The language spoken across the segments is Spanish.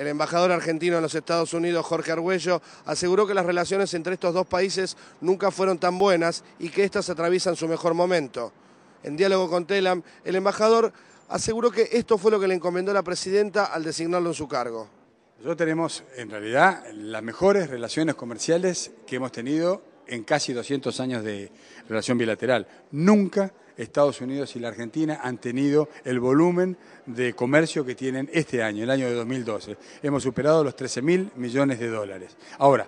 El embajador argentino en los Estados Unidos, Jorge Argüello, aseguró que las relaciones entre estos dos países nunca fueron tan buenas y que éstas atraviesan su mejor momento. En diálogo con Telam, el embajador aseguró que esto fue lo que le encomendó la presidenta al designarlo en su cargo. Yo tenemos, en realidad, las mejores relaciones comerciales que hemos tenido en casi 200 años de relación bilateral. Nunca Estados Unidos y la Argentina han tenido el volumen de comercio que tienen este año, el año de 2012. Hemos superado los 13 mil millones de dólares. Ahora,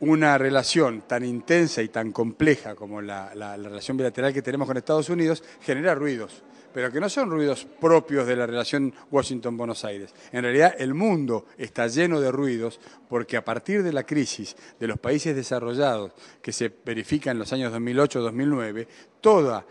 una relación tan intensa y tan compleja como la, la relación bilateral que tenemos con Estados Unidos genera ruidos pero que no son ruidos propios de la relación Washington-Buenos Aires. En realidad el mundo está lleno de ruidos porque a partir de la crisis de los países desarrollados que se verifica en los años 2008-2009, todo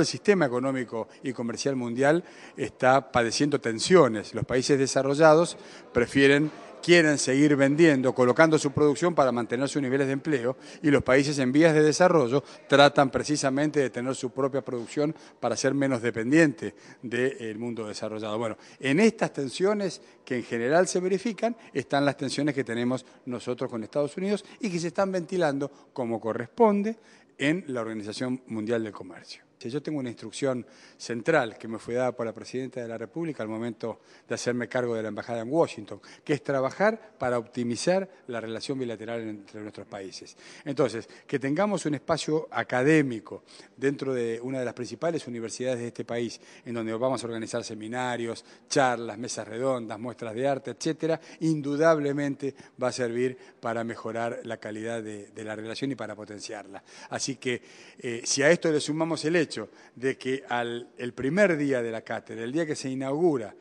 el sistema económico y comercial mundial está padeciendo tensiones. Los países desarrollados prefieren quieren seguir vendiendo, colocando su producción para mantener sus niveles de empleo y los países en vías de desarrollo tratan precisamente de tener su propia producción para ser menos dependiente del mundo desarrollado. Bueno, en estas tensiones que en general se verifican están las tensiones que tenemos nosotros con Estados Unidos y que se están ventilando como corresponde en la Organización Mundial del Comercio. Yo tengo una instrucción central que me fue dada por la Presidenta de la República al momento de hacerme cargo de la Embajada en Washington, que es trabajar para optimizar la relación bilateral entre nuestros países. Entonces, que tengamos un espacio académico dentro de una de las principales universidades de este país, en donde vamos a organizar seminarios, charlas, mesas redondas, muestras de arte, etcétera, indudablemente va a servir para mejorar la calidad de, la relación y para potenciarla. Así que eh, si a esto le sumamos el hecho hecho de que al, el primer día de la cátedra, el día que se inaugura,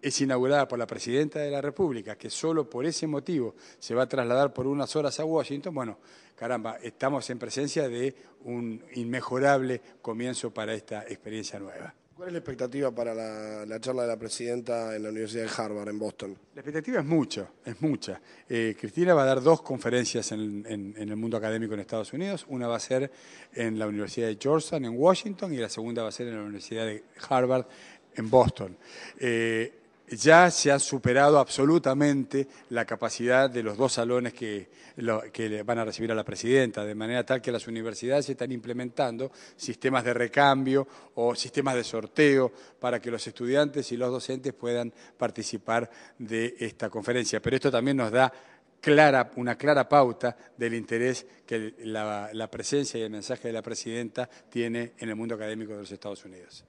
es inaugurada por la Presidenta de la República, que solo por ese motivo se va a trasladar por unas horas a Washington, bueno, caramba, estamos en presencia de un inmejorable comienzo para esta experiencia nueva. ¿Cuál es la expectativa para la, charla de la presidenta en la Universidad de Harvard, en Boston? La expectativa es mucha, es mucha. Eh, Cristina va a dar dos conferencias en, el mundo académico en Estados Unidos. Una va a ser en la Universidad de Georgetown, en Washington, y la segunda va a ser en la Universidad de Harvard, en Boston. Eh, ya se ha superado absolutamente la capacidad de los dos salones que, van a recibir a la presidenta, de manera tal que las universidades están implementando sistemas de recambio o sistemas de sorteo para que los estudiantes y los docentes puedan participar de esta conferencia. Pero esto también nos da una clara pauta del interés que la, la presencia y el mensaje de la presidenta tiene en el mundo académico de los Estados Unidos.